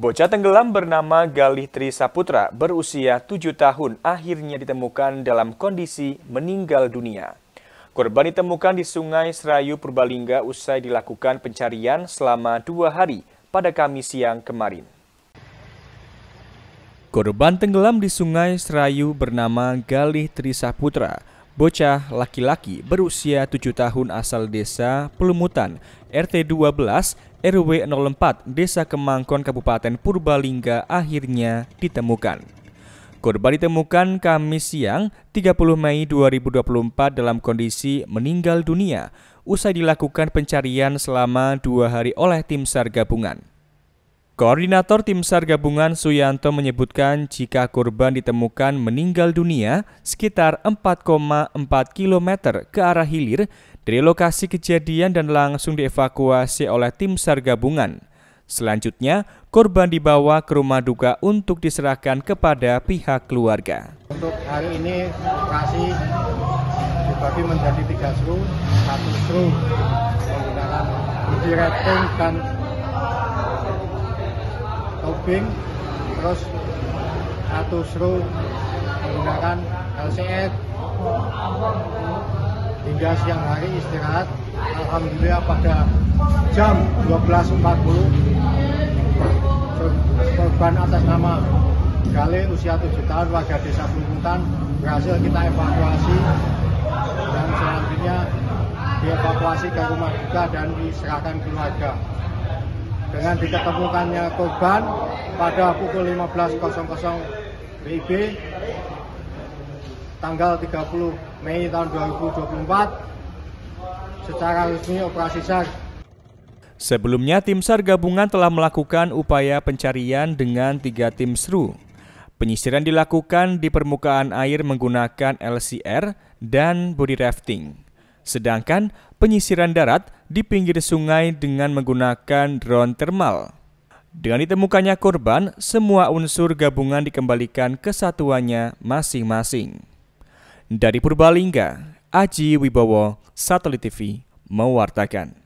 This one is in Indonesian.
Bocah tenggelam bernama Galih Tri Saputra berusia 7 tahun akhirnya ditemukan dalam kondisi meninggal dunia. Korban ditemukan di Sungai Serayu Purbalingga usai dilakukan pencarian selama dua hari pada Kamis siang kemarin. Korban tenggelam di Sungai Serayu bernama Galih Tri Saputra Bocah laki-laki berusia 7 tahun asal desa Pelumutan, RT 12, RW 04, Desa Kemangkon, Kabupaten Purbalingga akhirnya ditemukan. Korban ditemukan Kamis siang 30 Mei 2024 dalam kondisi meninggal dunia usai dilakukan pencarian selama dua hari oleh tim SAR gabungan. Koordinator Tim SAR Gabungan Suyanto menyebutkan jika korban ditemukan meninggal dunia sekitar 4,4 km ke arah hilir dari lokasi kejadian dan langsung dievakuasi oleh Tim SAR Gabungan. Selanjutnya, korban dibawa ke rumah duka untuk diserahkan kepada pihak keluarga. Untuk hari ini lokasi dibagi menjadi tiga seru, satu seru menggunakan dan tubing terus satu seru menggunakan LCS hingga siang hari istirahat Alhamdulillah pada jam 12.40 korban atas nama Gale usia 7 tahun warga desa Pelungutan berhasil kita evakuasi dan selanjutnya dievakuasi ke rumah duka dan diserahkan keluarga dengan diketemukannya korban pada pukul 15.00 WIB tanggal 30 Mei tahun 2024 secara resmi operasi SAR. Sebelumnya tim SAR gabungan telah melakukan upaya pencarian dengan tiga tim SRU. Penyisiran dilakukan di permukaan air menggunakan LCR dan body rafting. Sedangkan penyisiran darat di pinggir sungai dengan menggunakan drone termal. Dengan ditemukannya korban, semua unsur gabungan dikembalikan ke satuannya masing-masing. Dari Purbalingga, Aji Wibowo, Satelit TV, mewartakan.